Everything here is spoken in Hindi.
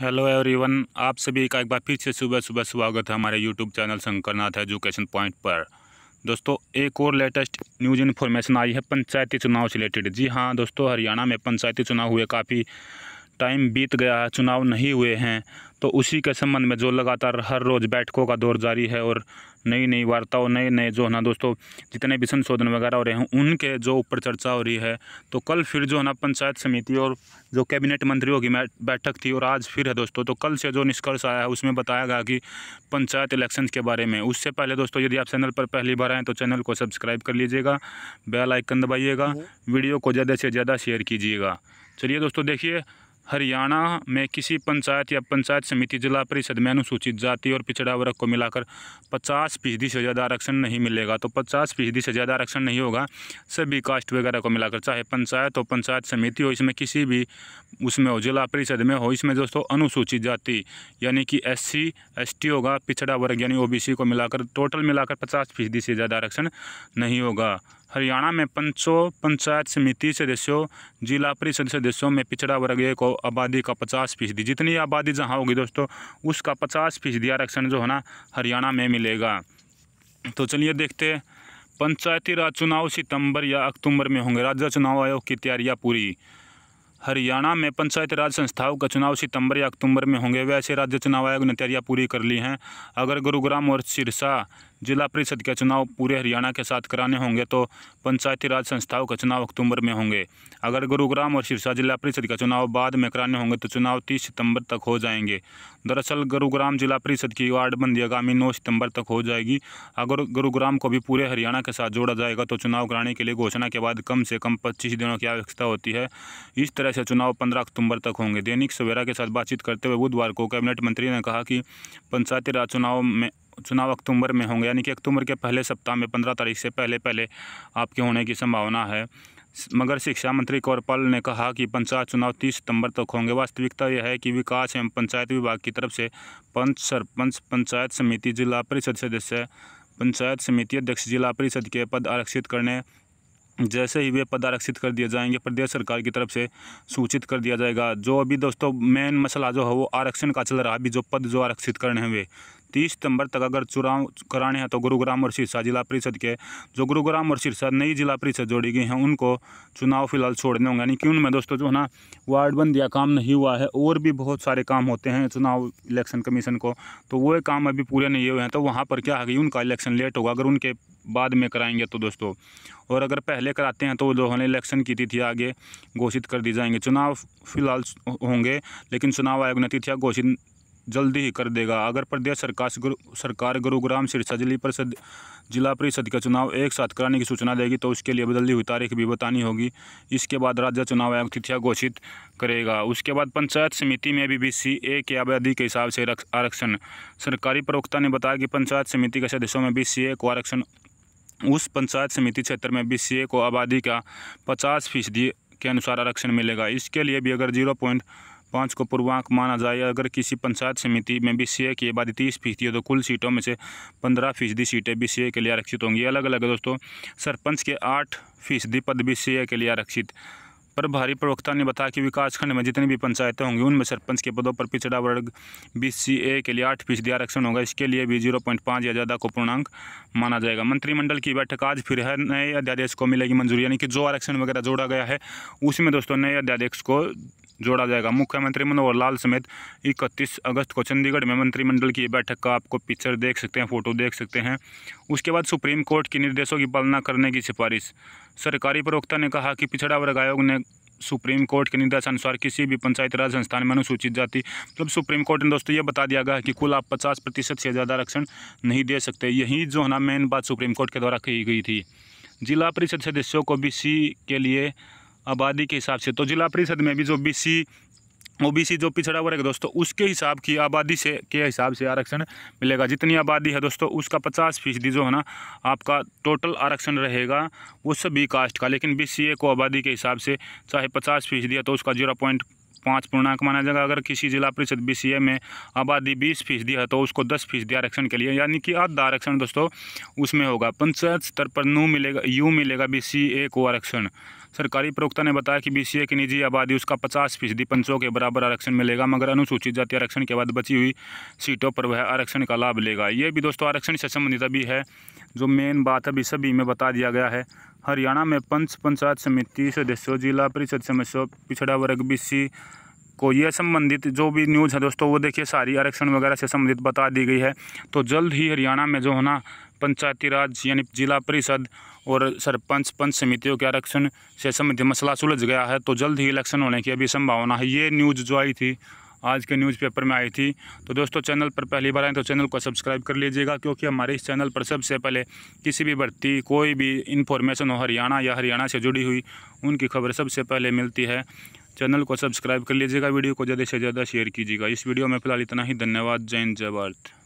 हेलो एवरीवन आप सभी का एक बार फिर से सुबह सुबह स्वागत है हमारे YouTube channel Shankarnath education point पर दोस्तों एक और लेटेस्ट न्यूज़ इन्फॉर्मेशन आई है पंचायती चुनाव से रिलेटेड जी हाँ दोस्तों हरियाणा में पंचायती चुनाव हुए काफ़ी टाइम बीत गया है चुनाव नहीं हुए हैं तो उसी के संबंध में जो लगातार हर रोज़ बैठकों का दौर जारी है और नई नई वार्ताओं नए नए जो है ना दोस्तों जितने भी संशोधन वगैरह हो रहे हैं उनके जो ऊपर चर्चा हो रही है तो कल फिर जो है ना पंचायत समिति और जो कैबिनेट मंत्रियों की बैठक थी और आज फिर है दोस्तों तो कल से जो निष्कर्ष आया है उसमें बताया गया कि पंचायत इलेक्शन के बारे में उससे पहले दोस्तों यदि आप चैनल पर पहली बार आएँ तो चैनल को सब्सक्राइब कर लीजिएगा बेलाइकन दबाइएगा हम्म। वीडियो को ज़्यादा से ज़्यादा शेयर कीजिएगा चलिए दोस्तों देखिए हरियाणा में किसी पंचायत या पंचायत समिति जिला परिषद में अनुसूचित जाति और पिछड़ा वर्ग को मिलाकर 50 फीसदी से ज़्यादा आरक्षण नहीं मिलेगा तो 50 फीसदी से ज़्यादा आरक्षण नहीं होगा सभी कास्ट वगैरह को मिलाकर चाहे पंचायत हो पंचायत समिति हो इसमें किसी भी उसमें हो जिला परिषद में हो इसमें दोस्तों अनुसूचित जाति यानी कि एस सी होगा पिछड़ा वर्ग यानी ओ को मिलाकर टोटल मिलाकर पचास फीसदी से ज़्यादा आरक्षण नहीं होगा हरियाणा में पंचो पंचायत समिति सदस्यों जिला परिषद सदस्यों में पिछड़ा वर्ग एक आबादी का पचास फीसदी जितनी आबादी जहाँ होगी दोस्तों उसका पचास फीसदी आरक्षण जो है ना हरियाणा में मिलेगा तो चलिए देखते पंचायती राज चुनाव सितंबर या अक्टूबर में होंगे राज्य चुनाव आयोग की तैयारियाँ पूरी हरियाणा में पंचायत राज संस्थाओं का चुनाव सितंबर या अक्टूबर में होंगे वैसे राज्य चुनाव आयोग ने तैयारियां पूरी कर ली हैं अगर गुरुग्राम और सिरसा जिला परिषद के चुनाव पूरे हरियाणा के साथ कराने होंगे तो पंचायती राज संस्थाओं का चुनाव अक्टूबर में होंगे अगर गुरुग्राम और सिरसा जिला परिषद का चुनाव बाद में कराने होंगे तो चुनाव तीस सितंबर तक हो जाएंगे दरअसल गुरुग्राम जिला परिषद की वार्डबंदी आगामी नौ सितंबर तक हो जाएगी अगर गुरुग्राम को भी पूरे हरियाणा के साथ जोड़ा जाएगा तो चुनाव कराने के लिए घोषणा के बाद कम से कम पच्चीस दिनों की आवश्यकता होती है इस तरह सवेरा से चुनाव पंद्रह अक्टूबर तक होंगे दैनिक सवेरा के साथ बातचीत करते हुए बुधवार को कैबिनेट मंत्री ने कहा कि पंचायती राज चुनाव में चुनाव अक्टूबर में होंगे यानी कि अक्टूबर के पहले सप्ताह में पंद्रह तारीख से पहले पहले आपके होने की संभावना है मगर शिक्षा मंत्री कौरपाल ने कहा कि पंचायत चुनाव 30 सितंबर तक होंगे वास्तविकता यह है कि विकास एवं पंचायत विभाग की तरफ से पंच सरपंच पंचायत समिति जिला परिषद सदस्य पंचायत समिति अध्यक्ष जिला परिषद के पद आरक्षित करने जैसे ही वे पद आरक्षित कर दिए जाएंगे प्रदेश सरकार की तरफ से सूचित कर दिया जाएगा जो अभी दोस्तों मेन मसला जो है वो आरक्षण का चल रहा है अभी जो पद जो आरक्षित करने हैं वे तीस सितंबर तक अगर चुनाव कराने हैं तो गुरुग्राम और सिरसा जिला परिषद के जो गुरुग्राम और सिरसा नई जिला परिषद जोड़ी गई हैं उनको चुनाव फिलहाल छोड़ने होंगे यानी कि उनमें दोस्तों जो है ना वार्ड या काम नहीं हुआ है और भी बहुत सारे काम होते हैं चुनाव इलेक्शन कमीशन को तो वो काम अभी पूरे नहीं हुए हैं तो वहाँ पर क्या है कि उनका इलेक्शन लेट होगा अगर उनके बाद में कराएंगे तो दोस्तों और अगर पहले कराते हैं तो जो ने इलेक्शन की तिथियाँ आगे घोषित कर दी जाएंगे चुनाव फिलहाल होंगे लेकिन चुनाव आयोग ने तिथियाँ घोषित जल्दी ही कर देगा अगर प्रदेश सरकार से सरकार गुरुग्राम सिरसा जिले परिषद जिला परिषद का चुनाव एक साथ कराने की सूचना देगी तो उसके लिए बदली हुई तारीख भी बतानी होगी इसके बाद राज्य चुनाव आयोग तिथियाँ घोषित करेगा उसके बाद पंचायत समिति में भी बी सी ए के आबादी के हिसाब से आरक्षण सरकारी प्रवक्ता ने बताया कि पंचायत समिति के सदस्यों में बी सी ए को आरक्षण उस पंचायत समिति क्षेत्र में बी को आबादी का पचास फीसदी के अनुसार आरक्षण मिलेगा इसके लिए भी अगर जीरो पॉइंट पाँच को पूर्वांक माना जाए अगर किसी पंचायत समिति में बी सी ए की आबादी तीस फीसदी हो तो कुल सीटों में से पंद्रह फीसदी सीटें बी सी ए के लिए आरक्षित होंगी अलग अलग दोस्तों सरपंच के आठ फीसदी पद बी सी ए के लिए आरक्षित प्रभारी प्रवक्ता ने बताया कि विकासखंड में जितनी भी पंचायतें होंगी उनमें सरपंच के पदों पर पिछड़ा वर्ग बी के लिए आठ फीसदी आरक्षण होगा इसके लिए भी जीरो पॉइंट पाँच या ज़्यादा को पूर्णांक माना जाएगा मंत्रिमंडल की बैठक आज फिर है नए अध्यादेश को मिलेगी मंजूरी यानी कि जो आरक्षण वगैरह जोड़ा गया है उसमें दोस्तों नए अध्यादेश को जोड़ा जाएगा मुख्यमंत्री मनोहर लाल समेत 31 अगस्त को चंडीगढ़ में मंत्रिमंडल की बैठक का आपको पिक्चर देख सकते हैं फोटो देख सकते हैं उसके बाद सुप्रीम कोर्ट के निर्देशों की पालना करने की सिफारिश सरकारी प्रवक्ता ने कहा कि पिछड़ा वर्ग आयोग ने सुप्रीम कोर्ट के निर्देशानुसार किसी भी पंचायत राज संस्थान में अनुसूचित जाति मतलब सुप्रीम कोर्ट ने दोस्तों ये बता दिया गया कि कुल आप पचास प्रतिशत से ज़्यादा आरक्षण नहीं दे सकते यही जो है ना मेन बात सुप्रीम कोर्ट के द्वारा कही गई थी जिला परिषद सदस्यों को बी के लिए आबादी के हिसाब से तो जिला परिषद में भी जो बीसी ओबीसी जो पिछड़ा वर्ग है दोस्तों उसके हिसाब की आबादी से के हिसाब से आरक्षण मिलेगा जितनी आबादी है दोस्तों उसका पचास फीसदी जो है ना आपका टोटल आरक्षण रहेगा वो सभी कास्ट का लेकिन बीसीए को आबादी के हिसाब से चाहे पचास फीसदी है तो उसका जीरो पॉइंट पाँच पूर्णांक माना जाएगा अगर किसी जिला परिषद बी में आबादी बीस फीसदी है तो उसको दस फीसदी आरक्षण के लिए यानी कि आधा आरक्षण दोस्तों उसमें होगा पंचायत स्तर पर नू मिलेगा यू मिलेगा बी को आरक्षण सरकारी प्रवक्ता ने बताया कि बी की निजी आबादी उसका पचास फीसदी पंचों के बराबर आरक्षण मिलेगा मगर अनुसूचित जाति आरक्षण के बाद बची हुई सीटों पर वह आरक्षण का लाभ लेगा ये भी दोस्तों आरक्षण से संबंधित अभी है जो मेन बात अभी सभी में बता दिया गया है हरियाणा में पंच पंचायत समिति सदस्यों जिला परिषद सदस्यों पिछड़ा वर्ग बीसी को यह संबंधित जो भी न्यूज़ है दोस्तों वो देखिए सारी आरक्षण वगैरह से संबंधित बता दी गई है तो जल्द ही हरियाणा में जो है ना पंचायती राज यानी जिला परिषद और सरपंच पंच समितियों के आरक्षण से संबंधित मसला सुलझ गया है तो जल्द ही इलेक्शन होने की अभी संभावना है ये न्यूज़ जो आई थी आज के न्यूज़पेपर में आई थी तो दोस्तों चैनल पर पहली बार आए तो चैनल को सब्सक्राइब कर लीजिएगा क्योंकि हमारे इस चैनल पर सबसे पहले किसी भी भर्ती कोई भी इन्फॉर्मेशन हो हरियाणा या हरियाणा से जुड़ी हुई उनकी खबर सबसे पहले मिलती है चैनल को सब्सक्राइब कर लीजिएगा वीडियो को ज़्यादा से ज़्यादा शेयर कीजिएगा इस वीडियो में फिलहाल इतना ही धन्यवाद जय जय भारत